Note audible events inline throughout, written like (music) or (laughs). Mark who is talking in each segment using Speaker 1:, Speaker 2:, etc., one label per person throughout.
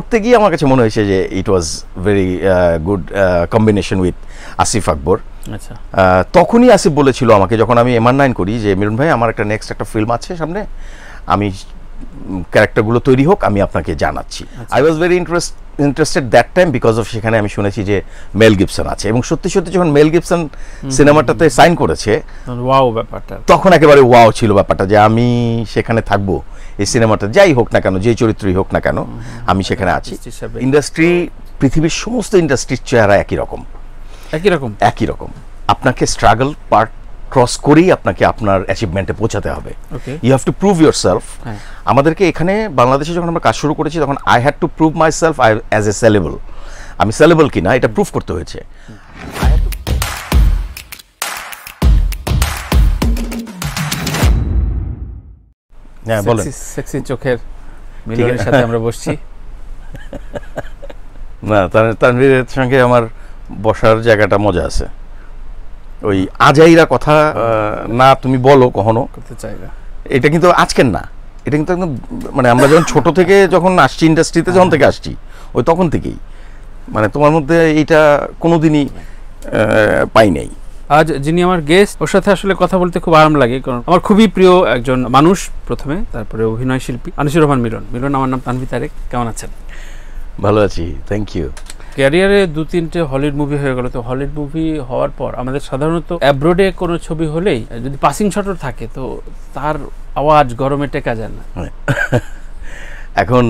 Speaker 1: করতে গিয়ে আমার কাছে মনে হয়েছে যে it was very good combination with Asif Akbar আচ্ছা তখনই আসিফ বলেছিল আমাকে যখন আমি এমআর নাইন করি যে মিরুন ভাই আমার একটা নেক্সট একটা ফিল্ম আছে সামনে আমি ক্যারেক্টারগুলো তৈরি হোক আমি আপনাকে জানাচ্ছি I was very interest interested that time because of সেখানে আমি শুনেছি যে মেল গিপসন আছে এবং সত্যি সত্যি যখন মেল গিপসন সিনেমাটাতে সাইন করেছে
Speaker 2: ওয়াও ব্যাপারটা তখন একেবারে
Speaker 1: ওয়াও ছিল ব্যাপারটা যে আমি সেখানে থাকবো এই সিনেমাটা যাই হোক না কেন যে চরিত্রই হোক না কেন আমি সেখানে আছি ইন্ডাস্ট্রি পৃথিবীর সমস্ত ইন্ডাস্ট্রির চেহারা একই রকম একই রকম একই রকম আপনাকে স্ট্রাগল পার্ট ক্রস করেই আপনাকে আপনার অ্যাচিভমেন্টে পৌঁছাতে হবে you have to prove yourself আমাদেরকে এখানে বাংলাদেশে যখন আমরা কাজ শুরু করেছি তখন I had to prove myself I as a saleable আমি সেলেবল কিনা এটা প্রুভ করতে হয়েছে
Speaker 2: হ্যাঁ বলেন সেক্সি চোখের মিলনের সাথে আমরা বসছি
Speaker 1: (laughs) না তানভীরের সঙ্গে আমার বসার জায়গাটা মজা আছে ওই আজাইরা কথা না তুমি বলো কখনো করতে চাই না এটা কিন্তু আজকের না এটা কিন্তু একদম মানে আমরা যখন ছোট থেকে যখন আসছি ইন্ডাস্ট্রিতে যখন হ্যাঁ। থেকে আসছি ওই তখন থেকেই মানে তোমার মধ্যে এইটা কোনোদিনই পাই নাই
Speaker 2: আজ যিনি আমার গেস্ট ওর সাথে আসলে কথা বলতে খুব আরাম লাগে কারণ আমার খুবই প্রিয় একজন মানুষ প্রথমে তারপরে অভিনয় শিল্পী আনিসুর রহমান মিলন মিলন আমার নাম তানভি তারেক কেমন আছেন
Speaker 1: ভালো আছি থ্যাংক ইউ
Speaker 2: ক্যারিয়ারে দু তিনটে হলিউড মুভি হয়ে গেল তো হলিউড মুভি হওয়ার পর আমাদের সাধারণত অ্যাব্রোডে কোনো ছবি হলেই যদি পাসিং শটও থাকে তো তার আওয়াজ গরমে টেকা যায় না
Speaker 1: এখন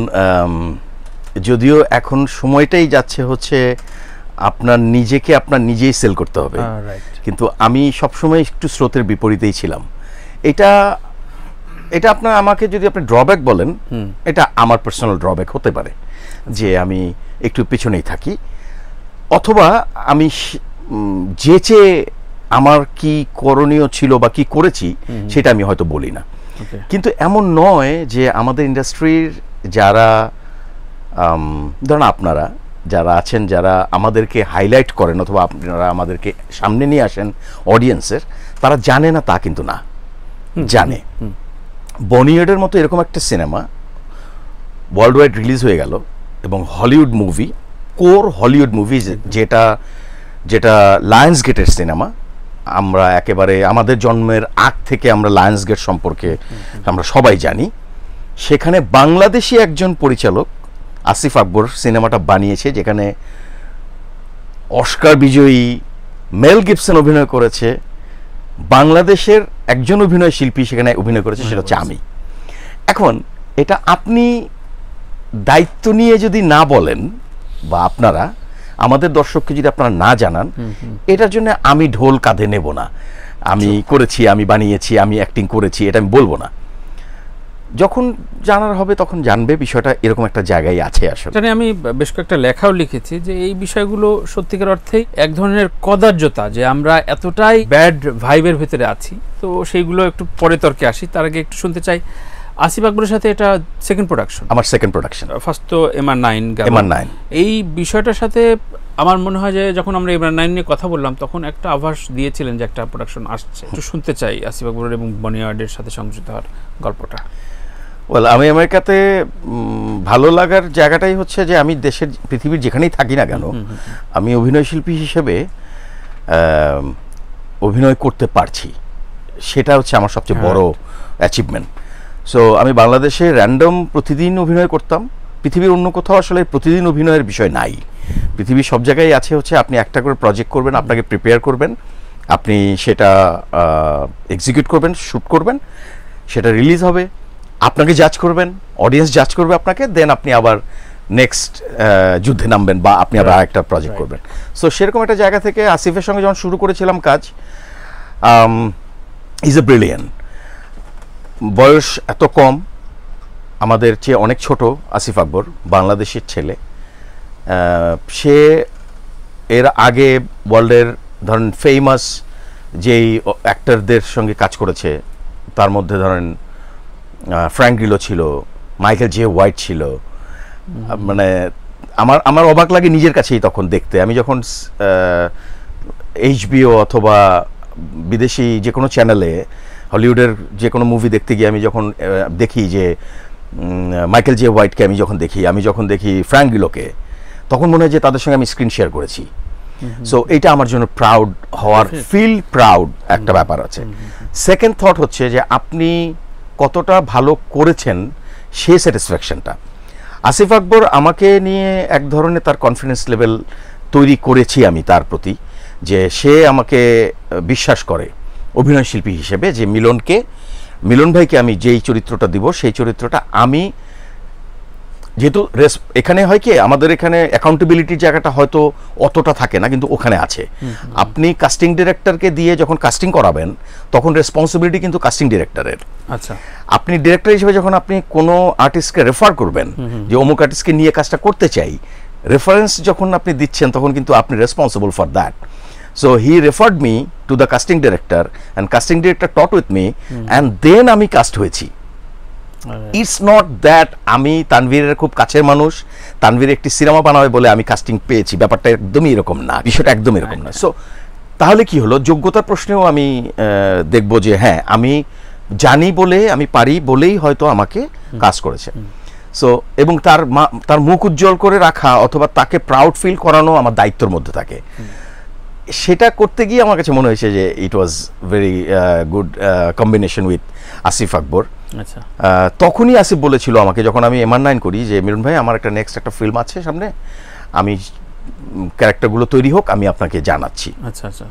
Speaker 1: যদিও এখন সময়টাই যাচ্ছে হচ্ছে আপনার নিজেকে আপনার নিজেই সেল করতে হবে ah, কিন্তু আমি সবসময় একটু স্রোতের বিপরীতেই ছিলাম এটা এটা আপনার আমাকে যদি আপনি ড্রব্যাক বলেন এটা আমার পার্সোনাল ড্রব্যাক হতে পারে আচ্ছা। যে আমি একটু পেছনেই থাকি অথবা আমি যে যে আমার কি করণীয় ছিল বা কি করেছি সেটা আমি হয়তো বলি না কিন্তু এমন নয় যে আমাদের ইন্ডাস্ট্রির যারা ধরেন আপনারা যারা আছেন যারা আমাদেরকে হাইলাইট করেন অথবা আপনারা আমাদেরকে সামনে নিয়ে আসেন অডিয়েন্সের তারা জানে না তা কিন্তু না জানে বনিয়ডের মতো এরকম একটা সিনেমা ওয়ার্ল্ড ওয়াইড রিলিজ হয়ে গেল এবং Hollywood movie core Hollywood movie যেটা যেটা লায়ন্স গেটের সিনেমা আমরা একেবারে আমাদের জন্মের আগ থেকে আমরা লায়ন্স গেট সম্পর্কে আমরা সবাই জানি সেখানে বাংলাদেশি একজন পরিচালক আসিফ আকবর সিনেমাটা বানিয়েছে যেখানে অস্কার বিজয়ী মেল গিপসন অভিনয় করেছে বাংলাদেশের একজন অভিনয় শিল্পী সেখানে অভিনয় করেছে সেটা হচ্ছে আমি এখন এটা আপনি দায়িত্ব নিয়ে যদি না বলেন বা আপনারা আমাদের দর্শককে যদি আপনারা না জানান এটার জন্য আমি ঢোল কাঁধে নেব না আমি আচ্ছা। করেছি আমি বানিয়েছি আমি অ্যাক্টিং করেছি এটা আমি বলবো না যখন জানার হবে তখন জানবে বিষয়টা এরকম একটা জায়গায় আছে আসলে
Speaker 2: মানে আমি বেশ কয়েকটা লেখাও লিখেছি যে এই বিষয়গুলো সত্যিকার অর্থেই এক ধরনের কদার্যতা যে আমরা এতটাই ব্যাড ভাইবের ভেতরে আছি তো সেইগুলো একটু পরে তর্কে আসি তার আগে একটু শুনতে চাই আসিফ আকবরের সাথে এটা সেকেন্ড প্রোডাকশন
Speaker 1: আমার সেকেন্ড প্রোডাকশন
Speaker 2: ফার্স্ট তো এমআর নাইন এমআর নাইন এই বিষয়টার সাথে আমার মনে হয় যে যখন আমরা এমআর নাইন নিয়ে কথা বললাম তখন একটা আভাস দিয়েছিলেন যে একটা প্রোডাকশন আসছে একটু শুনতে চাই আসিফ আকবরের এবং বনিয়ার্ডের সাথে সংযুক্ত হওয়ার গল্পটা
Speaker 1: ওয়েল আমি আমেরিকাতে ভালো লাগার জায়গাটাই হচ্ছে যে আমি দেশের পৃথিবীর যেখানেই থাকি না কেন আমি অভিনয় শিল্পী হিসেবে অভিনয় করতে পারছি সেটা হচ্ছে আমার সবচেয়ে হ্যাঁ। বড় অ্যাচিভমেন্ট সো আমি বাংলাদেশে র্যান্ডম প্রতিদিন অভিনয় করতাম পৃথিবীর অন্য কোথাও আসলে প্রতিদিন অভিনয়ের বিষয় নাই পৃথিবীর সব জায়গায় আছে হচ্ছে আপনি একটা করে প্রজেক্ট করবেন আপনাকে প্রিপেয়ার করবেন আপনি সেটা এক্সিকিউট করবেন শ্যুট করবেন সেটা রিলিজ হবে আপনাকে জাজ করবেন অডিয়েন্স জাজ করবে আপনাকে দেন আপনি আবার নেক্সট যুদ্ধে নামবেন বা আপনি আবার একটা প্রজেক্ট করবেন সো সেরকম একটা জায়গা থেকে আসিফের সঙ্গে যখন শুরু করেছিলাম কাজ ইজ এ ব্রিলিয়ান বয়স এত কম আমাদের চেয়ে অনেক ছোট আসিফ আকবর বাংলাদেশের ছেলে সে এর আগে ওয়ার্ল্ডের ধরেন ফেমাস যেই অ্যাক্টরদের সঙ্গে কাজ করেছে তার মধ্যে ধরেন ফ্র্যাঙ্ক গ্রিলো ছিল মাইকেল জে হোয়াইট ছিল মানে আমার আমার অবাক লাগে নিজের কাছেই তখন দেখতে আমি যখন এইচবিও অথবা বিদেশি যে কোনো চ্যানেলে হলিউডের যে কোনো মুভি দেখতে গিয়ে আমি যখন দেখি যে মাইকেল জে হোয়াইটকে আমি যখন দেখি আমি যখন দেখি ফ্র্যাঙ্কগুলোকে তখন মনে হয় যে তাদের সঙ্গে আমি স্ক্রিন শেয়ার করেছি সো এটা আমার জন্য প্রাউড হওয়ার ফিল প্রাউড একটা ব্যাপার আছে সেকেন্ড থট হচ্ছে যে আপনি কতটা ভালো করেছেন সে স্যাটিসফ্যাকশনটা আসিফ আকবর আমাকে নিয়ে এক ধরনের তার কনফিডেন্স লেভেল তৈরি করেছি আমি তার প্রতি যে সে আমাকে বিশ্বাস করে অভিনয় শিল্পী হিসেবে যে মিলনকে মিলন ভাইকে আমি যেই চরিত্রটা দিব সেই চরিত্রটা আমি যেহেতু রেস এখানে হয় কি আমাদের এখানে অ্যাকাউন্টেবিলিটির জায়গাটা হয়তো অতটা থাকে না কিন্তু ওখানে আছে আপনি কাস্টিং ডিরেক্টরকে দিয়ে যখন কাস্টিং করাবেন তখন রেসপন্সিবিলিটি কিন্তু কাস্টিং ডিরেক্টরের আচ্ছা আপনি ডিরেক্টর হিসেবে যখন আপনি কোনো আর্টিস্টকে রেফার করবেন যে অমুক আর্টিস্টকে নিয়ে কাজটা করতে চাই রেফারেন্স যখন আপনি দিচ্ছেন তখন কিন্তু আপনি responsible for that so he referred me to the casting director and casting director টট উইথ মি অ্যান্ড দেন আমি কাস্ট হয়েছি ইটস নট দ্যাট আমি তানভীরের খুব কাছের মানুষ তানভীর একটি সিনেমা বানাবে বলে আমি কাস্টিং পেয়েছি ব্যাপারটা একদমই এরকম না বিষয়টা একদমই এরকম না সো তাহলে কি হলো যোগ্যতার প্রশ্নেও আমি দেখব যে হ্যাঁ আমি জানি বলে আমি পারি বলেই হয়তো আমাকে কাজ করেছে সো এবং তার মা তার মুখ উজ্জ্বল করে রাখা অথবা তাকে প্রাউড ফিল করানো আমার দায়িত্বর মধ্যে থাকে সেটা করতে গিয়ে আমার কাছে মনে হয়েছে যে it was very good combination with Asif Akbar আচ্ছা তখনই আসিফ বলেছিল আমাকে যখন আমি এমআর নাইন করি যে মিরুন ভাই আমার একটা নেক্সট একটা ফিল্ম আছে সামনে আমি ক্যারেক্টারগুলো তৈরি হোক আমি আপনাকে জানাচ্ছি আচ্ছা আচ্ছা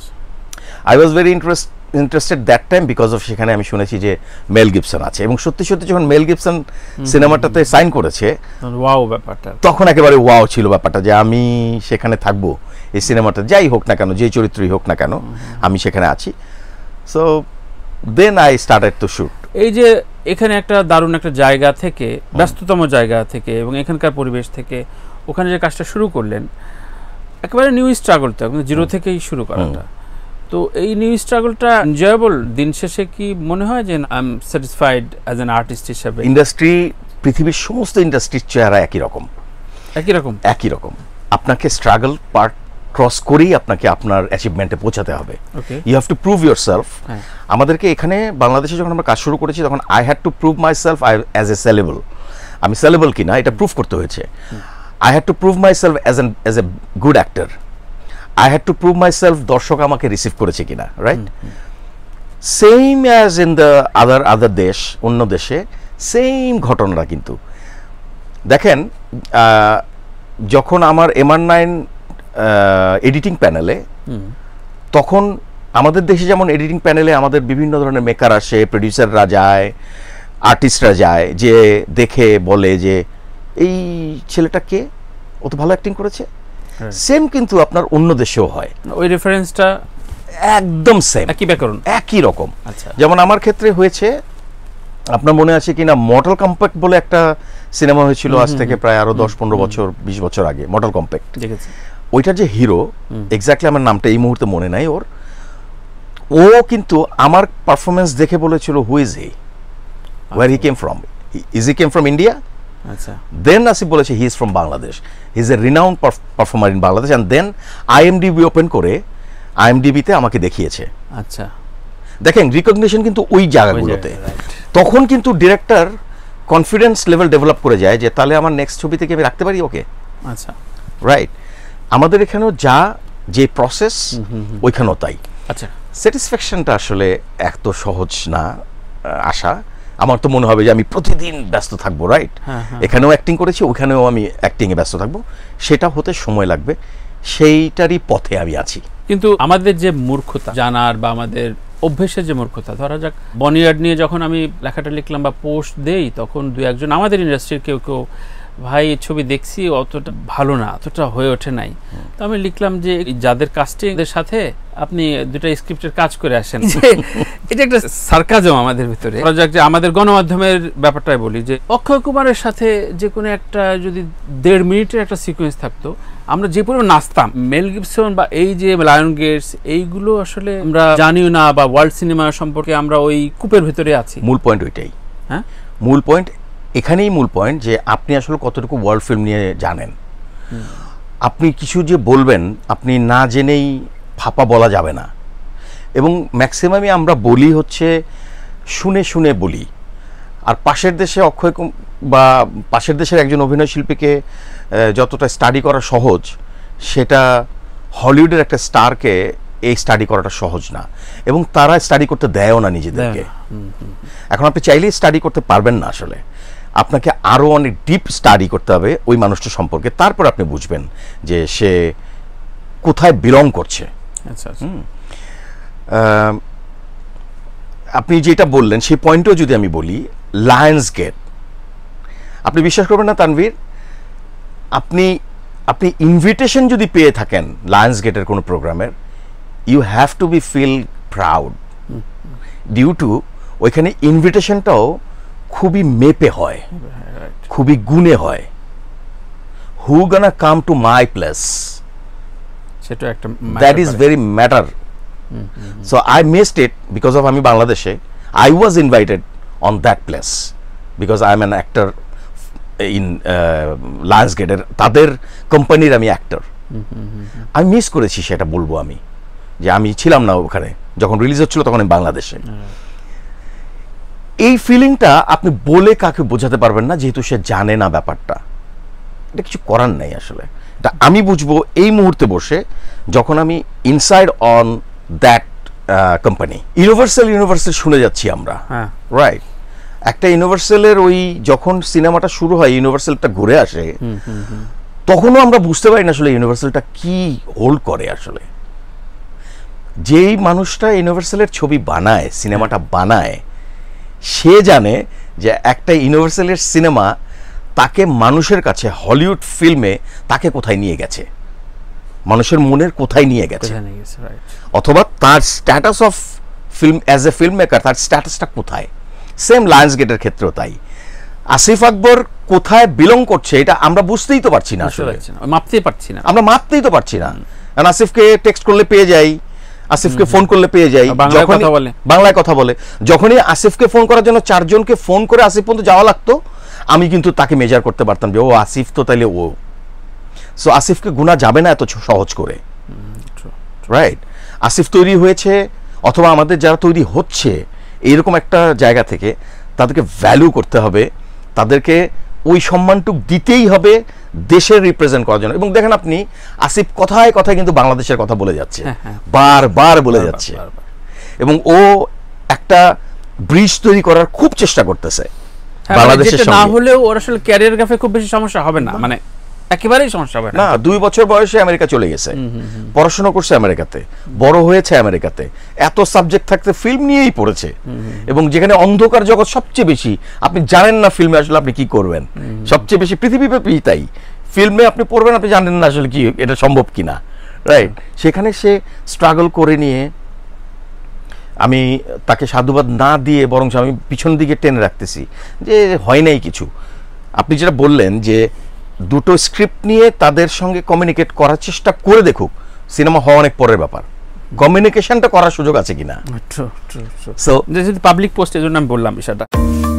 Speaker 1: I was very interest interested that time because of সেখানে আমি শুনেছি যে মেল গিপসন আছে এবং সত্যি সত্যি যখন মেল গিপসন সিনেমাটাতে সাইন করেছে
Speaker 2: ওয়াও ব্যাপারটা তখন একেবারে ওয়াও
Speaker 1: ছিল ব্যাপারটা যে আমি সেখানে থাকবো এই সিনেমাটা যাই হোক না কেন যে চরিত্রই হোক না কেন আমি সেখানে আছি so then I started to shoot
Speaker 2: এই যে এখানে একটা দারুণ একটা জায়গা থেকে ব্যস্ততম জায়গা থেকে এবং এখানকার পরিবেশ থেকে ওখানে যে কাজটা শুরু করলেন একেবারে নিউ স্ট্রাগল তো জিরো থেকেই শুরু করাটা তো এই নিউ স্ট্রাগলটা এনজয়েবল দিন শেষে কি মনে হয় যে I am satisfied as an artist হিসেবে
Speaker 1: ইন্ডাস্ট্রি পৃথিবীর সমস্ত ইন্ডাস্ট্রির চেহারা একই রকম একই রকম একই রকম আপনাকে স্ট্রাগল পার্ট ক্রস করেই আপনাকে আপনার অ্যাচিভমেন্টে পৌঁছাতে হবে you have to prove yourself আমাদেরকে এখানে বাংলাদেশে যখন আমরা কাজ শুরু করেছি তখন I had to prove myself I as a saleable আমি সেলেবল কিনা এটা প্রুভ করতে হয়েছে I had to prove myself as an as a good actor I had to prove myself দর্শক আমাকে রিসিভ করেছে কিনা right same as in the other other দেশ অন্য দেশে সেম ঘটনাটা কিন্তু দেখেন যখন আমার এমআর নাইন এডিটিং প্যানেলে তখন আমাদের দেশে যেমন এডিটিং প্যানেলে আমাদের বিভিন্ন ধরনের মেকার আসে প্রডিউসাররা যায় আর্টিস্টরা যায় যে দেখে বলে যে এই ছেলেটা কে ও তো ভালো অ্যাক্টিং করেছে সেম হ্যাঁ। কিন্তু আপনার অন্য দেশেও হয় ওই রেফারেন্সটা একদম সেম একই ব্যাকরণ একই রকম আচ্ছা। যেমন আমার ক্ষেত্রে হয়েছে আপনার মনে আছে কিনা মডেল কম্প্যাক্ট বলে একটা সিনেমা হয়েছিল আজ থেকে প্রায় আরো দশ পনেরো বছর বিশ বছর আগে মডেল কম্প্যাক্ট ওইটার যে হিরো এক্স্যাক্টলি আমার নামটা এই মুহূর্তে মনে নাই ওর ও কিন্তু আমার পারফরমেন্স দেখে বলেছিল who is he where he came from is he came from India আচ্ছা দেন আসিফ বলেছে he is from Bangladesh he is a renowned performer in Bangladesh and then IMDb open করে আইএমডিবিতে আমাকে দেখিয়েছে আচ্ছা দেখেন রিকগনিশন কিন্তু ওই জায়গাগুলোতে তখন কিন্তু ডিরেক্টর কনফিডেন্স লেভেল ডেভেলপ করে যায় যে তাহলে আমার নেক্সট ছবি থেকে আমি রাখতে পারি ওকে আচ্ছা রাইট আমাদের এখানেও যা যে প্রসেস ওইখানেও তাই আচ্ছা স্যাটিসফ্যাকশনটা আসলে এত সহজ না আশা আমার তো মনে হবে যে আমি প্রতিদিন ব্যস্ত থাকবো রাইট হ্যাঁ, হ্যাঁ, হ্যাঁ। এখানেও অ্যাক্টিং করেছি ওখানেও আমি অ্যাক্টিংয়ে ব্যস্ত থাকবো সেটা হতে সময় লাগবে সেইটারই পথে আমি আছি কিন্তু আমাদের যে
Speaker 2: মূর্খতা জানার বা আমাদের অভ্যেসের যে মূর্খতা ধরা যাক বনিয়ার্ড নিয়ে যখন আমি লেখাটা লিখলাম বা পোস্ট দেই তখন দু একজন আমাদের ইন্ডাস্ট্রির কেউ কেউ ভাই এই ছবি দেখছি অতটা ভালো না অতটা হয়ে ওঠে নাই তো আমি লিখলাম যে যাদের কাস্টিং এর সাথে আপনি দুটা স্ক্রিপ্টের কাজ করে আসেন (laughs) এটা একটা সার্কাজম আমাদের ভিতরে যে আমাদের গণমাধ্যমের ব্যাপারটাই বলি যে অক্ষয় কুমারের সাথে যে কোনো একটা যদি দেড় মিনিটের একটা সিকোয়েন্স থাকতো আমরা যে পরিমাণ নাচতাম মেল গিপসন বা এই যে লায়ন গেটস এইগুলো আসলে আমরা
Speaker 1: জানিও না বা ওয়ার্ল্ড সিনেমা সম্পর্কে আমরা ওই কূপের ভিতরে আছি মূল পয়েন্ট ওইটাই হ্যাঁ মূল পয়েন্ট এখানেই মূল পয়েন্ট যে আপনি আসলে কতটুকু ওয়ার্ল্ড ফিল্ম নিয়ে জানেন আপনি কিছু যে বলবেন আপনি না জেনেই ফাপা বলা যাবে না এবং ম্যাক্সিমামই আমরা বলি হচ্ছে শুনে শুনে বলি আর পাশের দেশে অক্ষয় বা পাশের দেশের একজন অভিনয় শিল্পীকে যতটা স্টাডি করা সহজ সেটা হলিউডের একটা স্টারকে এই স্টাডি করাটা সহজ না এবং তারা স্টাডি করতে দেয়ও না নিজেদেরকে এখন আপনি চাইলেই স্টাডি করতে পারবেন না আসলে আপনাকে আরও অনেক ডিপ স্টাডি করতে হবে ওই মানুষটা সম্পর্কে তারপর আপনি বুঝবেন যে সে কোথায় বিলং করছে আচ্ছা, আচ্ছা। আপনি যেটা বললেন সেই পয়েন্টও যদি আমি বলি লায়ন্স গেট আপনি বিশ্বাস করবেন না তানভীর আপনি আপনি ইনভিটেশন যদি পেয়ে থাকেন লায়ন্স গেটের কোনো প্রোগ্রামের you have to be feel proud due to ওইখানে ইনভিটেশনটাও খুবই মেপে হয় খুবই গুণে হয় হু গানা কাম টু মাই প্লেস
Speaker 2: সেটা একটা that is very
Speaker 1: matter so I missed it because of আমি বাংলাদেশে I was invited on that place because I am an actor in Lions গেটের তাদের কোম্পানির আমি অ্যাক্টর আমি মিস করেছি সেটা বলবো আমি যে আমি ছিলাম না ওখানে যখন রিলিজ হচ্ছিল তখন আমি বাংলাদেশে এই ফিলিংটা আপনি বলে কাকে বোঝাতে পারবেন না যেহেতু সে জানে না ব্যাপারটা এটা কিছু করার নেই আসলে এটা আমি বুঝবো এই মুহূর্তে বসে যখন আমি inside on that company universal universal শুনে যাচ্ছি আমরা রাইট হ্যাঁ। একটা ইউনিভার্সালের ওই যখন সিনেমাটা শুরু হয় ইউনিভার্সালটা ঘুরে আসে তখনও আমরা বুঝতে পারি না আসলে ইউনিভার্সালটা কি হোল্ড করে আসলে যেই মানুষটা ইউনিভার্সালের ছবি বানায় সিনেমাটা বানায় সে জানে যে একটা ইউনিভার্সালের সিনেমা তাকে মানুষের কাছে হলিউড ফিল্মে তাকে কোথায় নিয়ে গেছে মানুষের মনের কোথায় নিয়ে গেছে অথবা তার status of film as a film maker তার স্ট্যাটাসটা কোথায় সেম লায়ন্স গেটের ক্ষেত্রেও তাই আসিফ আকবর কোথায় বিলং করছে এটা আমরা বুঝতেই তো পারছি না আসলে মাপতেই পারছি না আমরা মাপতেই তো পারছি না আসিফকে টেক্সট করলে পেয়ে যাই আসিফকে ফোন করলে পেয়ে যাই বাংলায় কথা বলে যখনই আসিফকে ফোন করার জন্য চারজনকে ফোন করে আসিফ পর্যন্ত যাওয়া লাগতো আমি কিন্তু তাকে মেজার করতে পারতাম যে ও আসিফ তো তাইলে ও সো আসিফকে গুণা যাবে না এত সহজ করে রাইট আসিফ তৈরি হয়েছে অথবা আমাদের যারা তৈরি হচ্ছে এইরকম একটা জায়গা থেকে তাদেরকে ভ্যালু করতে হবে তাদেরকে ওই সম্মানটুক দিতেই হবে দেশের রিপ্রেজেন্ট করার জন্য এবং দেখেন আপনি আসিফ কথায় কথায় কিন্তু বাংলাদেশের কথা বলে যাচ্ছে হ্যাঁ, হ্যাঁ। বারবার বলে যাচ্ছে এবং ও একটা ব্রিজ তৈরি করার খুব চেষ্টা করতেছে হ্যাঁ, মানে বাংলাদেশের না
Speaker 2: হলেও ওর আসলে ক্যারিয়ার গ্যাপে খুব বেশি সমস্যা হবে না মানে একেবারেই সমস্যা হবে
Speaker 1: না দুই বছর বয়সে আমেরিকা চলে গেছে পড়াশোনা করছে আমেরিকাতে বড় হয়েছে আমেরিকাতে এত সাবজেক্ট থাকতে ফিল্ম নিয়েই পড়েছে এবং যেখানে অন্ধকার জগৎ সবচেয়ে বেশি আপনি জানেন না ফিল্মে আসলে আপনি কি করবেন সবচেয়ে বেশি পৃথিবীব্যাপী তাই ফিল্মে আপনি পড়বেন আপনি জানেন না আসলে কি এটা সম্ভব কিনা রাইট সেখানে সে স্ট্রাগল করে নিয়ে আমি তাকে সাধুবাদ না দিয়ে বরং আমি পিছন দিকে টেনে রাখতেছি যে হয় নাই কিছু আপনি যেটা বললেন যে দুটো স্ক্রিপ্ট নিয়ে তাদের সঙ্গে কমিউনিকেট করার চেষ্টা করে দেখুক সিনেমা হওয়া অনেক পরের ব্যাপার কমিউনিকেশনটা করার সুযোগ আছে কিনা পাবলিক পোস্টের জন্য আমি বললাম বিষয়টা